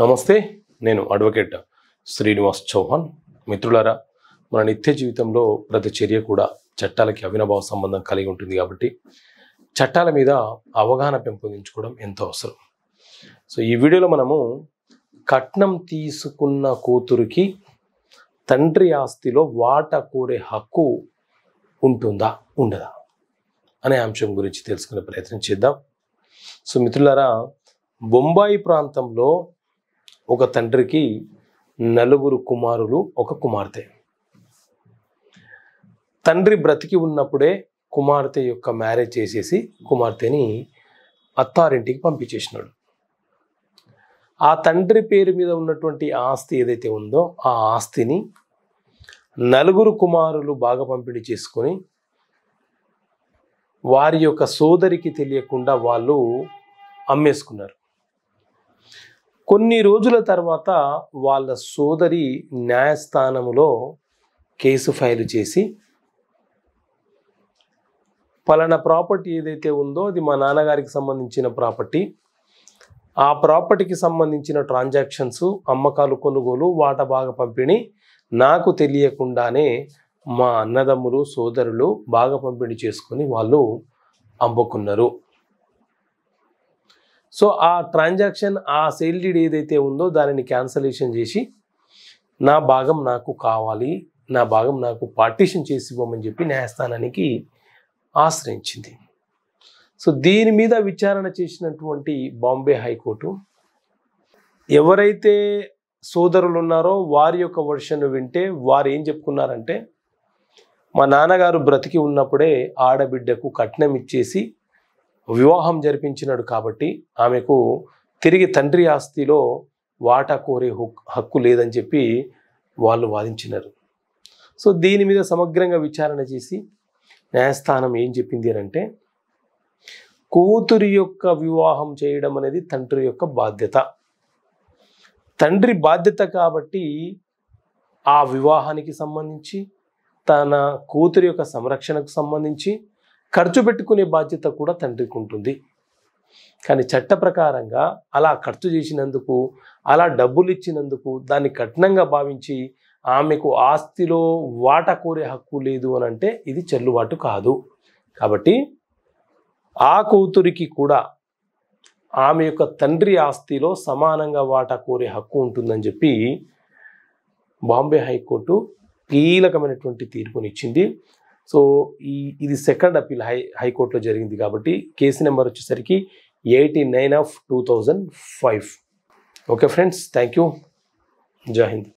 నమస్తే నేను అడ్వకేట్ శ్రీనివాస్ చౌహాన్ మిత్రులారా మన నిత్య జీవితంలో ప్రతి చర్య కూడా చట్టాలకి అవినాభావ సంబంధం కలిగి ఉంటుంది కాబట్టి చట్టాల మీద అవగాహన పెంపొందించుకోవడం ఎంతో అవసరం సో ఈ వీడియోలో మనము కట్నం తీసుకున్న కూతురికి తండ్రి ఆస్తిలో వాట కోరే హక్కు ఉంటుందా ఉండదా అనే అంశం గురించి తెలుసుకునే ప్రయత్నం చేద్దాం సో మిత్రులారా బొంబాయి ప్రాంతంలో ఒక తండ్రికి నలుగురు కుమారులు ఒక కుమార్తె తండ్రి బ్రతికి ఉన్నప్పుడే కుమార్తె యొక్క మ్యారేజ్ చేసేసి కుమార్తెని అత్తారింటికి పంపించేసినాడు ఆ తండ్రి పేరు మీద ఉన్నటువంటి ఆస్తి ఏదైతే ఉందో ఆ ఆస్తిని నలుగురు కుమారులు బాగా పంపిణీ చేసుకొని వారి యొక్క సోదరికి తెలియకుండా వాళ్ళు అమ్మేసుకున్నారు కొన్ని రోజుల తర్వాత వాళ్ళ సోదరి న్యాయస్థానములో కేసు ఫైలు చేసి పలానా ప్రాపర్టీ ఏదైతే ఉందో అది మా నాన్నగారికి సంబంధించిన ప్రాపర్టీ ఆ ప్రాపర్టీకి సంబంధించిన ట్రాన్సాక్షన్స్ అమ్మకాలు కొనుగోలు వాటా బాగా పంపిణీ నాకు తెలియకుండానే మా అన్నదమ్ములు సోదరులు బాగా పంపిణీ చేసుకొని వాళ్ళు అమ్ముకున్నారు సో ఆ ట్రాన్సాక్షన్ ఆ సేల్ డీడ్ ఏదైతే ఉందో దానిని క్యాన్సలేషన్ చేసి నా భాగం నాకు కావాలి నా భాగం నాకు పార్టీషన్ చేసి ఇవ్వమని చెప్పి న్యాయస్థానానికి ఆశ్రయించింది సో దీని మీద విచారణ చేసినటువంటి బాంబే హైకోర్టు ఎవరైతే సోదరులు ఉన్నారో వారి యొక్క వర్షన్ వింటే వారు ఏం చెప్పుకున్నారంటే మా నాన్నగారు బ్రతికి ఉన్నప్పుడే ఆడబిడ్డకు కట్నం ఇచ్చేసి వివాహం జరిపించినాడు కాబట్టి ఆమెకు తిరిగి తండ్రి ఆస్తిలో వాటా కోరే హక్కు లేదని చెప్పి వాళ్ళు వాదించినారు సో దీని మీద సమగ్రంగా విచారణ చేసి న్యాయస్థానం ఏం చెప్పింది అంటే కూతురి యొక్క వివాహం చేయడం అనేది తండ్రి యొక్క బాధ్యత తండ్రి బాధ్యత కాబట్టి ఆ వివాహానికి సంబంధించి తన కూతురి యొక్క సంరక్షణకు సంబంధించి ఖర్చు పెట్టుకునే బాధ్యత కూడా తండ్రికి ఉంటుంది కానీ చట్ట ప్రకారంగా అలా ఖర్చు చేసినందుకు అలా డబ్బులు ఇచ్చినందుకు దాన్ని కఠినంగా భావించి ఆమెకు ఆస్తిలో వాట కోరే హక్కు లేదు అని అంటే ఇది చెల్లుబాటు కాదు కాబట్టి ఆ కూతురికి కూడా ఆమె యొక్క తండ్రి ఆస్తిలో సమానంగా వాట కోరే హక్కు ఉంటుందని చెప్పి బాంబే హైకోర్టు కీలకమైనటువంటి తీర్పునిచ్చింది సో ఈ ఇది సెకండ్ అప్పీల్ హై హైకోర్టులో జరిగింది కాబట్టి కేసు నెంబర్ వచ్చేసరికి eighty nine of two thousand five okay friends thank you Jai Hind